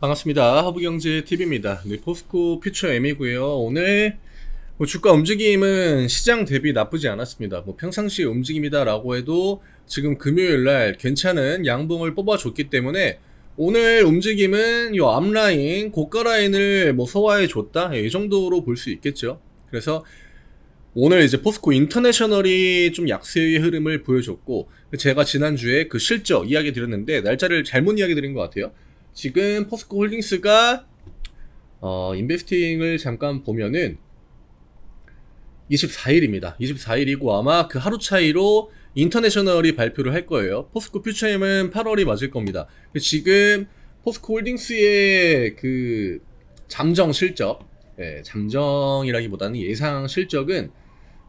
반갑습니다. 하부경제TV입니다. 네, 포스코 퓨처 M이고요. 오늘 뭐 주가 움직임은 시장 대비 나쁘지 않았습니다. 뭐 평상시 움직임이다라고 해도 지금 금요일날 괜찮은 양봉을 뽑아줬기 때문에 오늘 움직임은 이 앞라인, 고가 라인을 뭐 소화해줬다? 예, 이 정도로 볼 수 있겠죠. 그래서 오늘 이제 포스코 인터내셔널이 좀 약세의 흐름을 보여줬고 제가 지난주에 그 실적 이야기 드렸는데 날짜를 잘못 이야기 드린 것 같아요. 지금 포스코 홀딩스가 어, 인베스팅을 잠깐 보면은 24일입니다. 24일이고 아마 그 하루 차이로 인터내셔널이 발표를 할 거예요. 포스코 퓨처엠은 8월이 맞을 겁니다. 지금 포스코 홀딩스의 그 잠정 실적, 예, 잠정이라기보다는 예상 실적은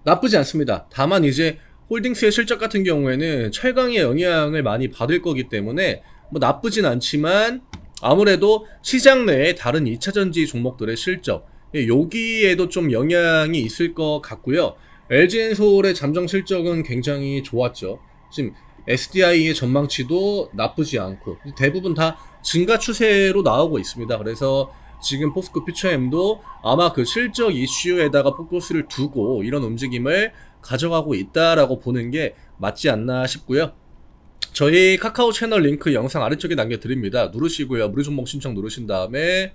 나쁘지 않습니다. 다만 이제 홀딩스의 실적 같은 경우에는 철강의 영향을 많이 받을 거기 때문에 뭐 나쁘진 않지만 아무래도 시장 내에 다른 2차전지 종목들의 실적 예, 여기에도 좀 영향이 있을 것 같고요. LG엔솔의 잠정 실적은 굉장히 좋았죠. 지금 SDI의 전망치도 나쁘지 않고 대부분 다 증가 추세로 나오고 있습니다. 그래서 지금 포스코 퓨처엠도 아마 그 실적 이슈에다가 포커스를 두고 이런 움직임을 가져가고 있다라고 보는 게 맞지 않나 싶고요. 저희 카카오 채널 링크 영상 아래쪽에 남겨드립니다. 누르시고요. 무료종목 신청 누르신 다음에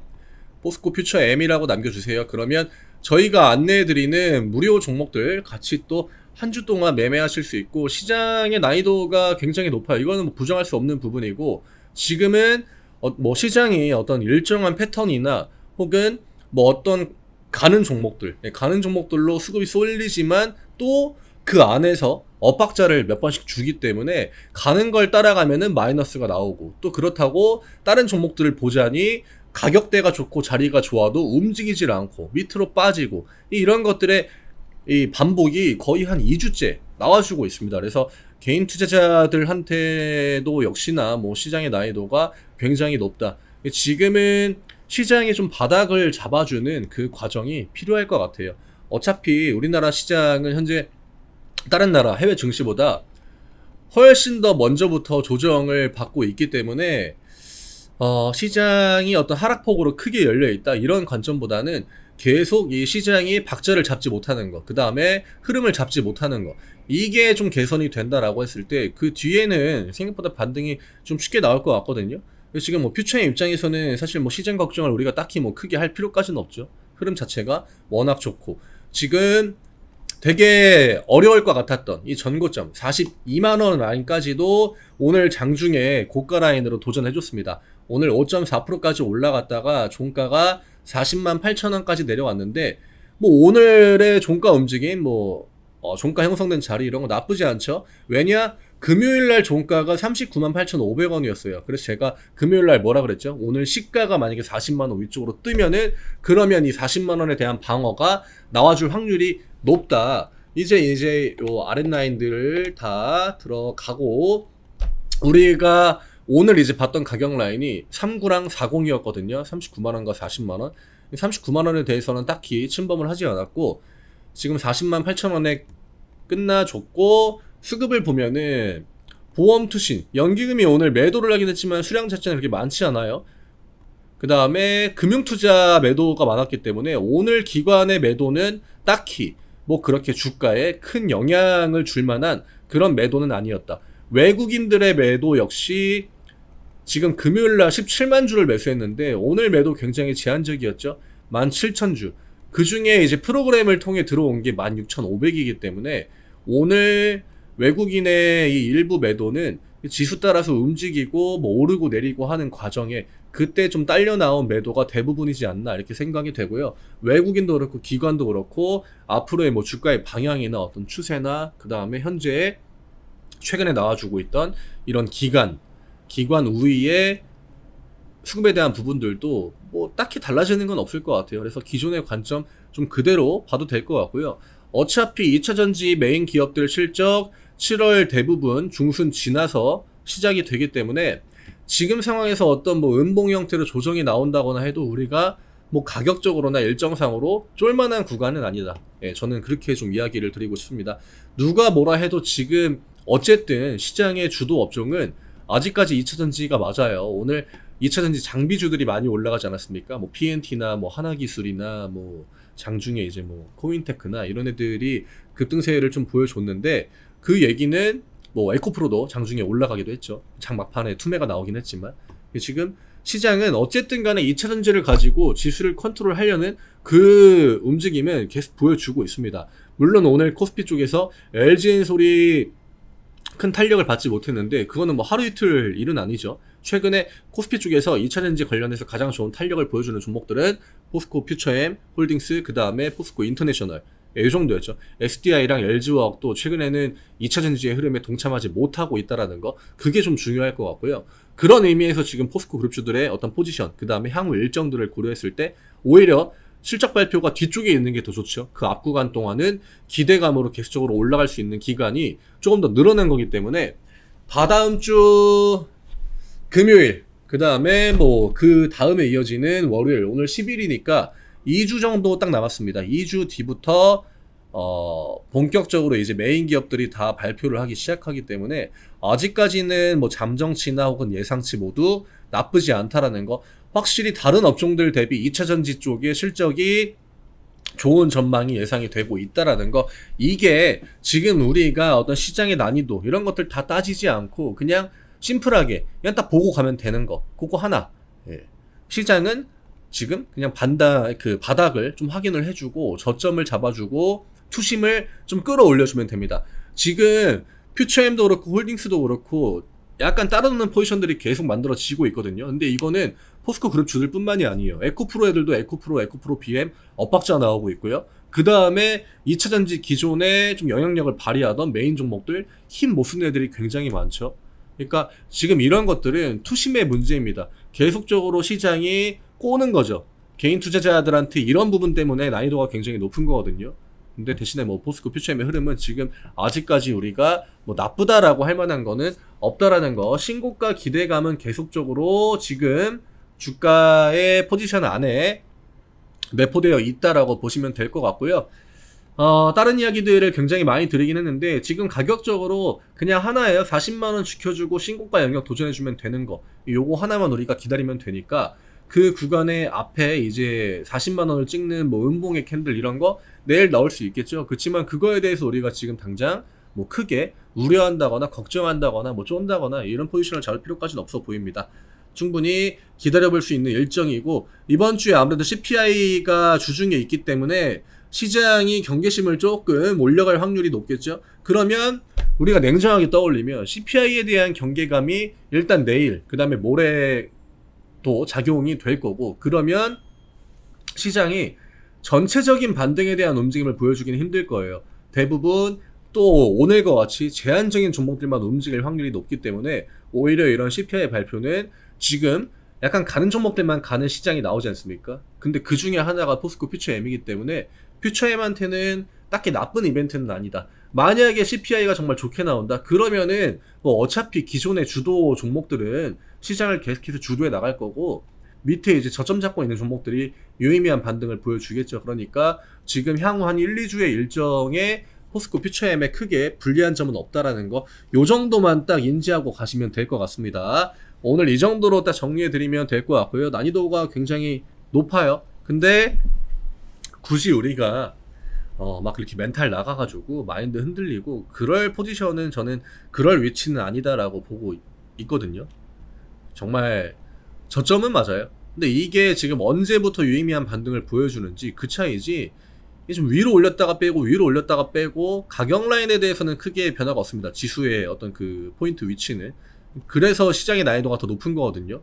포스코 퓨처 M이라고 남겨주세요. 그러면 저희가 안내해드리는 무료 종목들 같이 또 한 주 동안 매매하실 수 있고 시장의 난이도가 굉장히 높아요. 이거는 뭐 부정할 수 없는 부분이고 지금은 어, 뭐 시장이 어떤 일정한 패턴이나 혹은 뭐 어떤 가는 종목들, 네, 가는 종목들로 수급이 쏠리지만 또그 안에서 엇박자를 몇 번씩 주기 때문에 가는 걸 따라가면은 마이너스가 나오고 또 그렇다고 다른 종목들을 보자니 가격대가 좋고 자리가 좋아도 움직이질 않고 밑으로 빠지고 이런 것들의 이 반복이 거의 한 2주째 나와주고 있습니다. 그래서 개인 투자자들한테도 역시나 뭐 시장의 난이도가 굉장히 높다. 지금은 시장이좀 바닥을 잡아주는 그 과정이 필요할 것 같아요. 어차피 우리나라 시장은 현재 다른 나라 해외 증시보다 훨씬 더 먼저부터 조정을 받고 있기 때문에 어, 시장이 어떤 하락폭으로 크게 열려 있다 이런 관점보다는 계속 이 시장이 박자를 잡지 못하는 것, 그 다음에 흐름을 잡지 못하는 것 이게 좀 개선이 된다라고 했을 때 그 뒤에는 생각보다 반등이 좀 쉽게 나올 것 같거든요. 지금 뭐 퓨처의 입장에서는 사실 뭐 시장 걱정을 우리가 딱히 뭐 크게 할 필요까지는 없죠. 흐름 자체가 워낙 좋고 지금 되게 어려울 것 같았던 이 전고점 42만원 라인까지도 오늘 장중에 고가 라인으로 도전해줬습니다. 오늘 5.4%까지 올라갔다가 종가가 40만 8천원까지 내려왔는데 뭐 오늘의 종가 움직임 뭐 어, 종가 형성된 자리 이런 거 나쁘지 않죠? 왜냐? 금요일날 종가가 39만 8,500원이었어요. 그래서 제가 금요일날 뭐라 그랬죠? 오늘 시가가 만약에 40만원 위쪽으로 뜨면은 그러면 이 40만원에 대한 방어가 나와줄 확률이 높다. 이제 이제 요 아랫라인들을 다 들어가고 우리가 오늘 이제 봤던 가격 라인이 39랑 40이었거든요. 39만원과 40만원. 39만원에 대해서는 딱히 침범을 하지 않았고 지금 40만 8천원에 끝나줬고 수급을 보면은 보험투신, 연기금이 오늘 매도를 하긴 했지만 수량 자체는 그렇게 많지 않아요. 그 다음에 금융투자 매도가 많았기 때문에 오늘 기관의 매도는 딱히 뭐 그렇게 주가에 큰 영향을 줄 만한 그런 매도는 아니었다. 외국인들의 매도 역시 지금 금요일 날 17만 주를 매수했는데 오늘 매도 굉장히 제한적이었죠. 17,000주. 그 중에 이제 프로그램을 통해 들어온 게 16,500이기 때문에 오늘 외국인의 이 일부 매도는 지수 따라서 움직이고 뭐 오르고 내리고 하는 과정에 그때 좀 딸려 나온 매도가 대부분이지 않나 이렇게 생각이 되고요. 외국인도 그렇고 기관도 그렇고 앞으로의 뭐 주가의 방향이나 어떤 추세나 그 다음에 현재 최근에 나와주고 있던 이런 기간, 기관 우위의 수급에 대한 부분들도 뭐 딱히 달라지는 건 없을 것 같아요. 그래서 기존의 관점 좀 그대로 봐도 될 것 같고요. 어차피 2차전지 메인 기업들 실적 7월 대부분 중순 지나서 시작이 되기 때문에 지금 상황에서 어떤 뭐 음봉 형태로 조정이 나온다거나 해도 우리가 뭐 가격적으로나 일정상으로 쫄만한 구간은 아니다. 예, 저는 그렇게 좀 이야기를 드리고 싶습니다. 누가 뭐라 해도 지금 어쨌든 시장의 주도 업종은 아직까지 2차전지가 맞아요. 오늘 2차전지 장비주들이 많이 올라가지 않았습니까? 뭐 PNT나 뭐 하나기술이나 뭐 장중에 이제 뭐 코인테크나 이런 애들이 급등세를 좀 보여줬는데 그 얘기는 뭐 에코프로도 장중에 올라가기도 했죠. 장 막판에 투매가 나오긴 했지만 지금 시장은 어쨌든 간에 2차 전지를 가지고 지수를 컨트롤하려는 그 움직임은 계속 보여주고 있습니다. 물론 오늘 코스피 쪽에서 LGN 소리 큰 탄력을 받지 못했는데 그거는 뭐 하루 이틀 일은 아니죠. 최근에 코스피 쪽에서 2차 전지 관련해서 가장 좋은 탄력을 보여주는 종목들은 포스코 퓨처엠, 홀딩스, 그 다음에 포스코 인터내셔널 이 예, 정도였죠. SDI랑 l g 워학도 최근에는 2차 전지의 흐름에 동참하지 못하고 있다라는 거 그게 좀 중요할 것 같고요. 그런 의미에서 지금 포스코 그룹주들의 어떤 포지션 그 다음에 향후 일정들을 고려했을 때 오히려 실적 발표가 뒤쪽에 있는 게 더 좋죠. 그 앞 구간 동안은 기대감으로 계속적으로 올라갈 수 있는 기간이 조금 더 늘어난 거기 때문에 다다음 주 금요일 뭐 그 다음에 뭐 그 다음에 이어지는 월요일 오늘 10일이니까 2주 정도 딱 남았습니다. 2주 뒤부터 어, 본격적으로 이제 메인 기업들이 다 발표를 하기 시작하기 때문에 아직까지는 뭐 잠정치나 혹은 예상치 모두 나쁘지 않다라는 거 확실히 다른 업종들 대비 2차 전지 쪽의 실적이 좋은 전망이 예상이 되고 있다라는 거 이게 지금 우리가 어떤 시장의 난이도 이런 것들 다 따지지 않고 그냥 심플하게 그냥 딱 보고 가면 되는 거 그거 하나 예. 시장은 지금 그냥 반다 그 바닥을 좀 확인을 해주고 저점을 잡아주고 투심을 좀 끌어올려주면 됩니다. 지금 퓨처엠도 그렇고 홀딩스도 그렇고 약간 따라오는 포지션들이 계속 만들어지고 있거든요. 근데 이거는 포스코 그룹 주들 뿐만이 아니에요. 에코프로 애들도 에코프로, 에코프로 BM 엇박자 나오고 있고요. 그 다음에 2차전지 기존에 좀 영향력을 발휘하던 메인 종목들 힘못 쓰는 애들이 굉장히 많죠. 그러니까 지금 이런 것들은 투심의 문제입니다. 계속적으로 시장이 꼬는 거죠. 개인 투자자들한테 이런 부분 때문에 난이도가 굉장히 높은 거거든요. 근데 대신에 뭐 포스코 퓨처엠의 흐름은 지금 아직까지 우리가 뭐 나쁘다라고 할 만한 거는 없다라는 거 신고가 기대감은 계속적으로 지금 주가의 포지션 안에 내포되어 있다라고 보시면 될 것 같고요. 어, 다른 이야기들을 굉장히 많이 드리긴 했는데 지금 가격적으로 그냥 하나예요. 40만 원 지켜주고 신고가 영역 도전해주면 되는 거. 요거 하나만 우리가 기다리면 되니까 그 구간에 앞에 이제 40만 원을 찍는 뭐 은봉의 캔들 이런 거 내일 나올 수 있겠죠. 그렇지만 그거에 대해서 우리가 지금 당장 뭐 크게 우려한다거나 걱정한다거나 뭐 쫀다거나 이런 포지션을 잡을 필요까지는 없어 보입니다. 충분히 기다려볼 수 있는 일정이고 이번 주에 아무래도 CPI가 주중에 있기 때문에 시장이 경계심을 조금 올려갈 확률이 높겠죠. 그러면 우리가 냉정하게 떠올리면 CPI에 대한 경계감이 일단 내일, 그 다음에 모레 또 작용이 될 거고 그러면 시장이 전체적인 반등에 대한 움직임을 보여주기는 힘들 거예요. 대부분 또 오늘과 같이 제한적인 종목들만 움직일 확률이 높기 때문에 오히려 이런 CPI 발표는 지금 약간 가는 종목들만 가는 시장이 나오지 않습니까? 근데 그 중에 하나가 포스코 퓨처엠이기 때문에 퓨처엠한테는 딱히 나쁜 이벤트는 아니다. 만약에 CPI가 정말 좋게 나온다. 그러면은 뭐 어차피 기존의 주도 종목들은 시장을 계속해서 주도해 나갈 거고 밑에 이제 저점 잡고 있는 종목들이 유의미한 반등을 보여주겠죠. 그러니까 지금 향후 한 1, 2주의 일정에 포스코 퓨처엠에 크게 불리한 점은 없다라는 거, 요 정도만 딱 인지하고 가시면 될 것 같습니다. 오늘 이 정도로 딱 정리해드리면 될 것 같고요. 난이도가 굉장히 높아요. 근데 굳이 우리가 어, 막이렇게 멘탈 나가가지고 마인드 흔들리고 그럴 포지션은 저는 그럴 위치는 아니다라고 보고 있거든요. 정말 저점은 맞아요. 근데 이게 지금 언제부터 유의미한 반등을 보여주는지 그 차이지 이게 좀 위로 올렸다가 빼고 위로 올렸다가 빼고 가격 라인에 대해서는 크게 변화가 없습니다. 지수의 어떤 그 포인트 위치는 그래서 시장의 난이도가 더 높은 거거든요.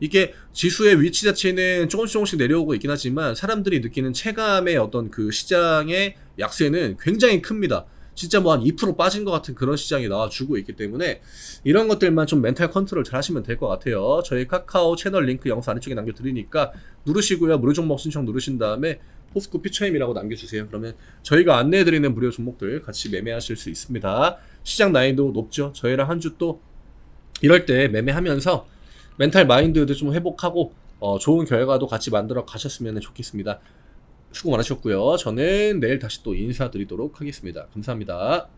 이게 지수의 위치 자체는 조금씩 조금씩 내려오고 있긴 하지만 사람들이 느끼는 체감의 어떤 그 시장의 약세는 굉장히 큽니다. 진짜 뭐 한 2% 빠진 것 같은 그런 시장이 나와주고 있기 때문에 이런 것들만 좀 멘탈 컨트롤 잘 하시면 될 것 같아요. 저희 카카오 채널 링크 영상 아래쪽에 남겨드리니까 누르시고요. 무료 종목 신청 누르신 다음에 포스코 피처임이라고 남겨주세요. 그러면 저희가 안내해드리는 무료 종목들 같이 매매하실 수 있습니다. 시장 난이도 높죠. 저희랑 한 주 또 이럴 때 매매하면서 멘탈 마인드도 좀 회복하고 어, 좋은 결과도 같이 만들어 가셨으면 좋겠습니다. 수고 많으셨고요. 저는 내일 다시 또 인사드리도록 하겠습니다. 감사합니다.